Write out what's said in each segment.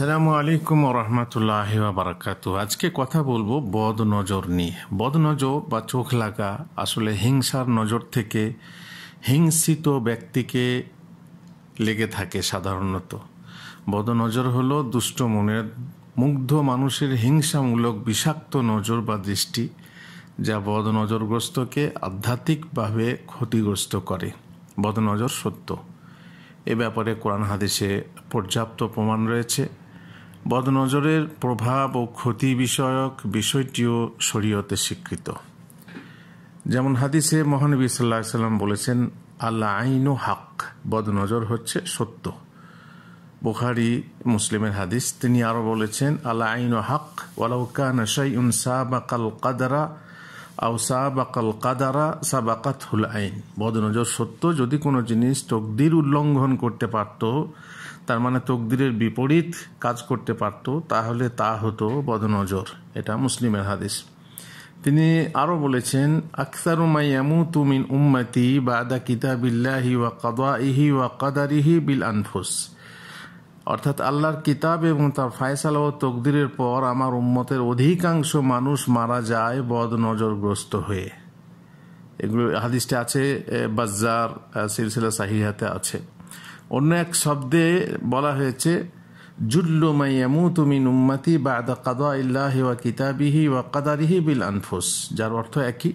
সালামু আলাইকুম রহমতুল্লাহ বারাকাতু আজকে কথা বলবো বদ নজর নিয়ে বদ নজর বা চোখ লাগা আসলে হিংসার নজর থেকে হিংসিত ব্যক্তিকে লেগে থাকে সাধারণত বদ নজর হল দুষ্ট মনের মুগ্ধ মানুষের হিংসামূলক বিষাক্ত নজর বা দৃষ্টি যা বদ নজরগ্রস্তকে আধ্যাত্মিকভাবে ক্ষতিগ্রস্ত করে বদ নজর সত্য এ ব্যাপারে কোরআন হাদিসে পর্যাপ্ত প্রমাণ রয়েছে বদনজরের প্রভাব ও ক্ষতি বিষয়ক বিষয়টিও শরীয়তে স্বীকৃত যেমন হাদিসে মহানবী সাল্লাহ সাল্লাম বলেছেন আইন ও হাক বদনজর হচ্ছে সত্য বুখারি মুসলিমের হাদিস তিনি আরও বলেছেন আল্লা আইনু হাক ওয়ালাউকান বা কাল কাদারা আও সাবাকাল কাদারা সাবাকাত হুল আইন বদনজর সত্য যদি কোনো জিনিস তকদির উল্লঙ্ঘন করতে পারত তার মানে তকদিরের বিপরীত কাজ করতে পারত তাহলে তা হতো বদনজর এটা মুসলিমের হাদিস তিনি আরও বলেছেন আকসারুমাইয়ামু তুমিন উম্মতি বাদা কিতাবিল্লাহি ওয়া কাদা ইহি ওয়া কাদারিহি বিল আনফুস অর্থাৎ আল্লাহর কিতাব এবং তার ফায়সালা ও তকদিরের পর আমার উম্মতের অধিকাংশ মানুষ মারা যায় বদ নজরগ্রস্ত হয়ে এগুলো হাদিসটা আছে বাজার সিলসিলা সাহিহাতে আছে অন্য এক শব্দে বলা হয়েছে জুল্লু মাইয়ামু তুমি নুম্মাতি বা আদা কাদা ইল্লাহি ওয়া কিতাবিহি ওয়া কাদারিহি বিল আনফুস যার অর্থ একই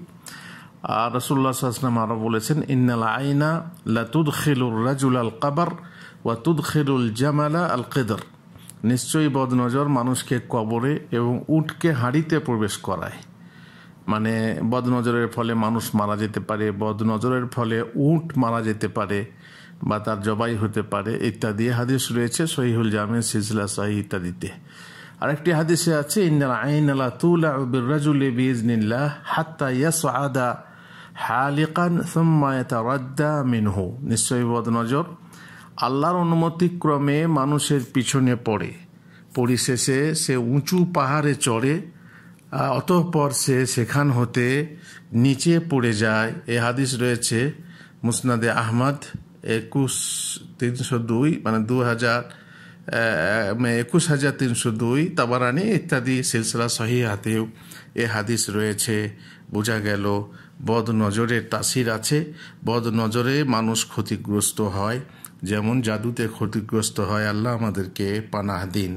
আর রসুল্লাহ আসলাম আরও বলেছেন ইন্নাল আইনা লাতুদ খিলুর রাজুল আল কাবার ওয়া তুদখেরুল জামালা আল কেদর নিশ্চয়ই বদনজর মানুষকে কবরে এবং উটকে হাঁড়িতে প্রবেশ করায় মানে বদনজরের ফলে মানুষ মারা যেতে পারে বদনজরের ফলে উট মারা যেতে পারে বা তার জবাই হতে পারে ইত্যাদি হাদিস রয়েছে সহিহুল জামে সিজলা সাহি ইত্যাদিতে আরেকটি হাদিসে আছে ইন্দাল আইন আলা তুলা বিরাজুল বিজনিল্লাহ হাত্তা ইয়াস আদা হালিকান সুম্মা ইয়াতারাদ্দা মিনহু নিশ্চয়ই বদনজর আল্লাহর অনুমতিক্রমে মানুষের পিছনে পড়ে পরিশেষে সে উঁচু পাহাড়ে চড়ে অতঃপর সে সেখান হতে নিচে পড়ে যায় এ হাদিস রয়েছে মুসনাদে আহমদ একুশ তিনশো দুই মানে দু হাজার একুশ হাজার তিনশো দুই তাবারানি ইত্যাদি সিলসিলা সহিহাতেও এ হাদিস রয়েছে বোঝা গেল বদ নজরের তাসির আছে বদ নজরে মানুষ ক্ষতিগ্রস্ত হয় যেমন জাদুতে ক্ষতিগ্রস্ত হয় আল্লাহ আমাদেরকে পানাহ দিন